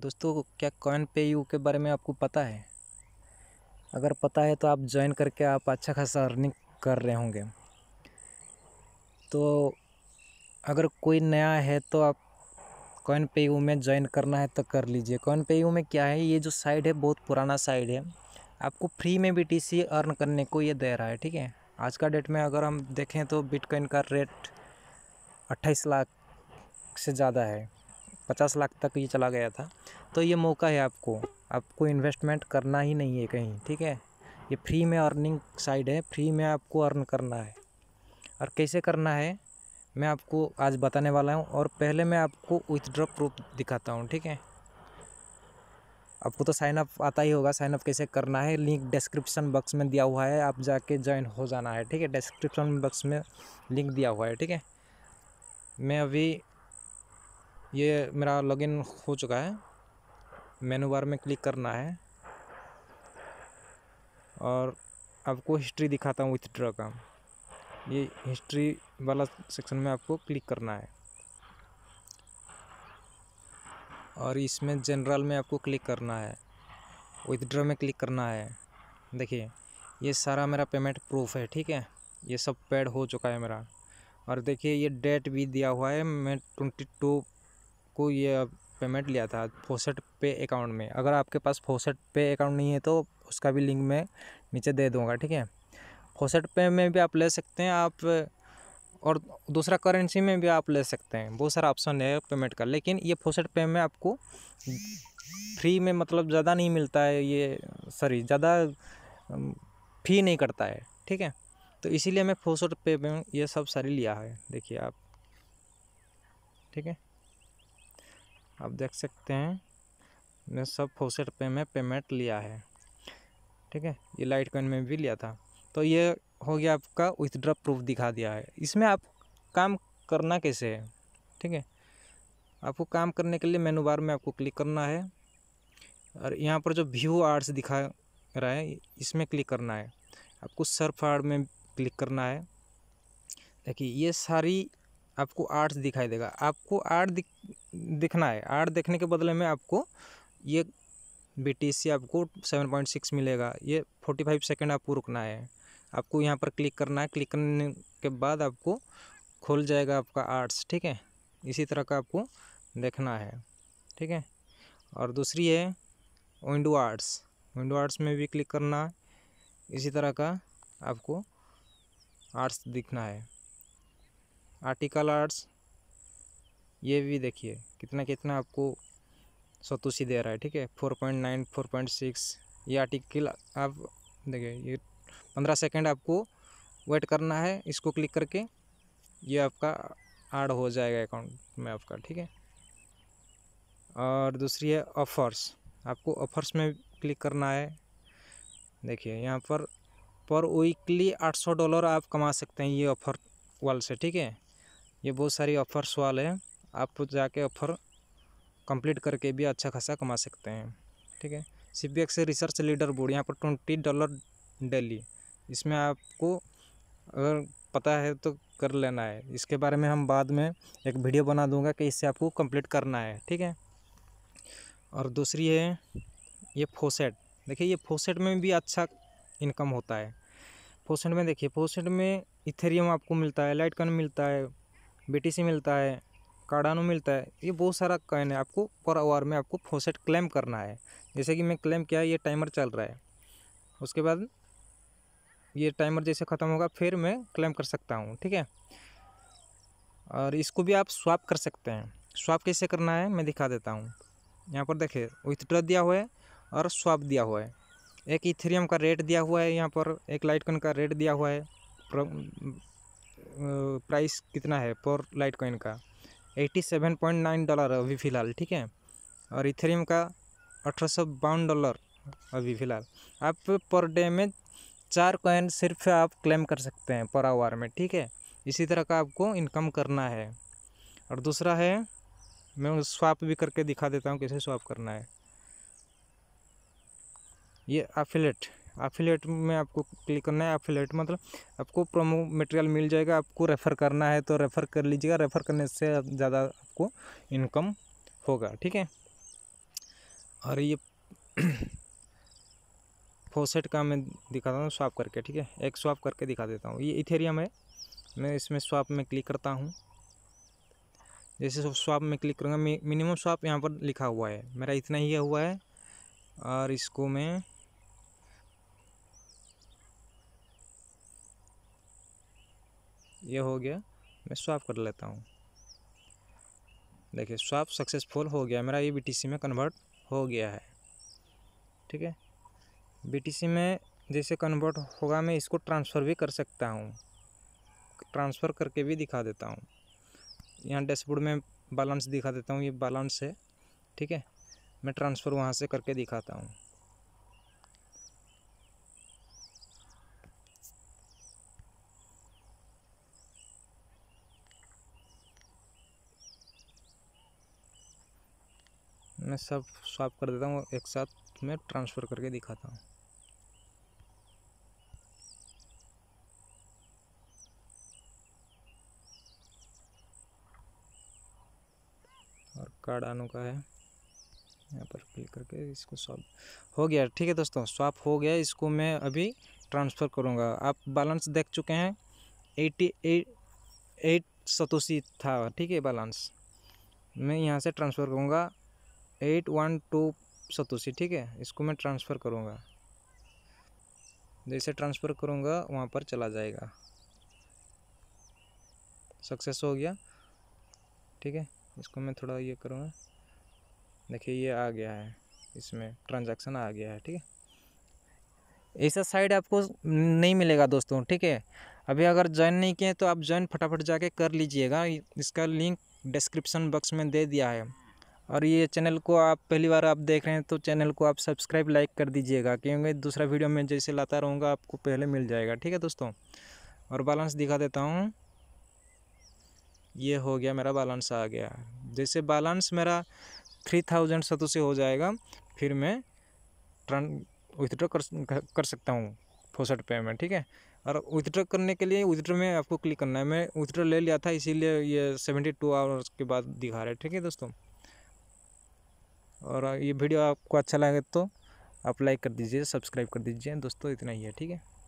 दोस्तों क्या कॉइन पे यू के बारे में आपको पता है अगर पता है तो आप ज्वाइन करके आप अच्छा खासा अर्निंग कर रहे होंगे तो अगर कोई नया है तो आप कॉइन पे यू में ज्वाइन करना है तो कर लीजिए कॉइन पे यू में क्या है ये जो साइड है बहुत पुराना साइड है आपको फ्री में बी टी सी अर्न करने को ये दे रहा है ठीक है आज का डेट में अगर हम देखें तो बिटकॉइन का रेट अट्ठाईस लाख से ज़्यादा है पचास लाख तक ये चला गया था तो ये मौका है आपको आपको इन्वेस्टमेंट करना ही नहीं है कहीं ठीक है ये फ्री में अर्निंग साइड है फ्री में आपको अर्न करना है और कैसे करना है मैं आपको आज बताने वाला हूँ और पहले मैं आपको विथड्रॉ प्रूफ दिखाता हूँ ठीक है आपको तो साइन अप आता ही होगा साइन अप कैसे करना है लिंक डिस्क्रिप्शन बॉक्स में दिया हुआ है आप जाके ज्वाइन हो जाना है ठीक है डिस्क्रिप्शन बॉक्स में लिंक दिया हुआ है ठीक है मैं अभी ये मेरा लॉगिन हो चुका है मेनू बार में क्लिक करना है और आपको हिस्ट्री दिखाता हूँ विथड्रॉ का ये हिस्ट्री वाला सेक्शन में आपको क्लिक करना है और इसमें जनरल में आपको क्लिक करना है विथड्रॉ में क्लिक करना है देखिए ये सारा मेरा पेमेंट प्रूफ है ठीक है ये सब पेड हो चुका है मेरा और देखिए ये डेट भी दिया हुआ है मैं ट्वेंटी टू आपको ये पेमेंट लिया था फोसेट पे अकाउंट में अगर आपके पास फोसेट पे अकाउंट नहीं है तो उसका भी लिंक मैं नीचे दे दूँगा ठीक है फोसेट पे में भी आप ले सकते हैं आप और दूसरा करेंसी में भी आप ले सकते हैं बहुत सारा ऑप्शन है पेमेंट का लेकिन ये फोसेट पे में आपको फ्री में मतलब ज़्यादा नहीं मिलता है ये सॉरी ज़्यादा फी नहीं करता है ठीक है तो इसीलिए मैं फोसेट पे में ये सब सारी लिया है देखिए आप ठीक है आप देख सकते हैं मैं सब फोसेट पे में पेमेंट लिया है ठीक है ये लाइट कॉइन में भी लिया था तो ये हो गया आपका विथड्रॉ प्रूफ दिखा दिया है इसमें आप काम करना कैसे है ठीक है आपको काम करने के लिए मेनू बार में आपको क्लिक करना है और यहाँ पर जो व्यू आर्ट्स दिखा रहा है इसमें क्लिक करना है आपको सर्फ आर्ट में क्लिक करना है देखिए ये सारी आपको आर्ट्स दिखाई देगा आपको आर्ट दिख दिखना है आर्ट देखने के बदले में आपको ये बीटीसी आपको सेवन पॉइंट सिक्स मिलेगा ये फोर्टी फाइव सेकेंड आपको रुकना है आपको यहाँ पर क्लिक करना है क्लिक करने के बाद आपको खुल जाएगा आपका आर्ट्स ठीक है इसी तरह का आपको देखना है ठीक है और दूसरी है विंडो आर्ट्स विंडो आर्ट्स में भी क्लिक करना है इसी तरह का आपको आर्ट्स दिखना है आर्टिकल आर्ट्स ये भी देखिए कितना कितना आपको सतुशी दे रहा है ठीक है four point nine four point six ये आर्टिकल आप देखिए ये पंद्रह सेकेंड आपको वेट करना है इसको क्लिक करके ये आपका ऐड हो जाएगा अकाउंट में आपका ठीक है और दूसरी है ऑफ़र्स आपको ऑफ़र्स में क्लिक करना है देखिए यहाँ पर पर वीकली आठ सौ डॉलर आप कमा सकते हैं ये ऑफ़र वाल से ठीक है ये बहुत सारी ऑफ़र्स वाले हैं आप जाके ऑफ़र कंप्लीट करके भी अच्छा खासा कमा सकते हैं ठीक है C B X research leader board यहाँ पर ट्वेंटी डॉलर डेली इसमें आपको अगर पता है तो कर लेना है इसके बारे में हम बाद में एक वीडियो बना दूंगा कि इससे आपको कंप्लीट करना है ठीक है और दूसरी है ये फोसेट देखिए ये फोसेट में भी अच्छा इनकम होता है फोसेट में देखिए फोसेट में इथेरियम आपको मिलता है लाइट कन मिलता है बीटीसी मिलता है कार्डानो मिलता है ये बहुत सारा कॉइन है आपको पर आवर में आपको फोसेट क्लेम करना है जैसे कि मैं क्लेम किया ये टाइमर चल रहा है उसके बाद ये टाइमर जैसे ख़त्म होगा फिर मैं क्लेम कर सकता हूँ ठीक है और इसको भी आप स्वाप कर सकते हैं स्वाप कैसे करना है मैं दिखा देता हूँ यहाँ पर देखिए विथड्र दिया हुआ है और स्वाप दिया हुआ है एक इथेरियम का रेट दिया हुआ है यहाँ पर एक लाइट का रेट दिया हुआ है प्राइस कितना है पर लाइट कॉइन का 87.9 डॉलर अभी फ़िलहाल ठीक है और इथेरियम का अठारह डॉलर अभी फ़िलहाल आप पर डे में चार कॉइन सिर्फ आप क्लेम कर सकते हैं पर आवर में ठीक है इसी तरह का आपको इनकम करना है और दूसरा है मैं स्वाप भी करके दिखा देता हूँ कैसे स्वाप करना है ये अफिलेट अफिलेट में आपको क्लिक करना है अफिलेट मतलब आपको प्रोमो मटेरियल मिल जाएगा आपको रेफ़र करना है तो रेफ़र कर लीजिएगा रेफ़र करने से ज़्यादा आपको इनकम होगा ठीक है और ये फोसेट का मैं दिखाता हूँ स्वाप करके ठीक है एक स्वाप करके दिखा देता हूँ ये इथेरियम है मैं इसमें स्वाप में क्लिक करता हूँ जैसे स्वाप में क्लिक करूँगा मिनिमम स्वाप यहाँ पर लिखा हुआ है मेरा इतना ही हुआ है और इसको मैं ये हो गया मैं स्वाप कर लेता हूँ देखिए स्वाप सक्सेसफुल हो गया मेरा ये बीटीसी में कन्वर्ट हो गया है ठीक है बीटीसी में जैसे कन्वर्ट होगा मैं इसको ट्रांसफ़र भी कर सकता हूँ ट्रांसफ़र करके भी दिखा देता हूँ यहाँ डैशबोर्ड में बैलेंस दिखा देता हूँ ये बैलेंस है ठीक है मैं ट्रांसफ़र वहाँ से करके दिखाता हूँ मैं सब स्वाप कर देता हूँ एक साथ मैं ट्रांसफ़र करके दिखाता हूँ और कार्ड आनों का है यहाँ पर क्लिक करके इसको सॉप हो गया ठीक है दोस्तों स्वाप हो गया इसको मैं अभी ट्रांसफ़र करूँगा आप बैलेंस देख चुके हैं एटी एट एट सतोसी था ठीक है बैलेंस मैं यहाँ से ट्रांसफ़र करूँगा एट वन टू सतोसी ठीक है इसको मैं ट्रांसफ़र करूँगा जैसे ट्रांसफ़र करूँगा वहाँ पर चला जाएगा सक्सेस हो गया ठीक है इसको मैं थोड़ा ये करूँगा देखिए ये आ गया है इसमें ट्रांजैक्शन आ गया है ठीक है ऐसा साइड आपको नहीं मिलेगा दोस्तों ठीक है अभी अगर ज्वाइन नहीं किए तो आप ज्वाइन फटाफट जाके कर लीजिएगा इसका लिंक डिस्क्रिप्शन बॉक्स में दे दिया है और ये चैनल को आप पहली बार आप देख रहे हैं तो चैनल को आप सब्सक्राइब लाइक कर दीजिएगा क्योंकि दूसरा वीडियो मैं जैसे लाता रहूँगा आपको पहले मिल जाएगा ठीक है दोस्तों और बैलेंस दिखा देता हूँ ये हो गया मेरा बैलेंस आ गया जैसे बैलेंस मेरा थ्री थाउजेंड सतु से हो जाएगा फिर मैं ट्रां विथड्रॉ कर कर सकता हूँ फोसट पे में ठीक है और विथड्रॉ करने के लिए विथड्रॉ में आपको क्लिक करना है मैं विथड्रॉ ले लिया था इसीलिए ये सेवेंटी टू आवर्स के बाद दिखा रहे हैं ठीक है दोस्तों और ये वीडियो आपको अच्छा लगे तो आप लाइक कर दीजिए सब्सक्राइब कर दीजिए दोस्तों इतना ही है ठीक है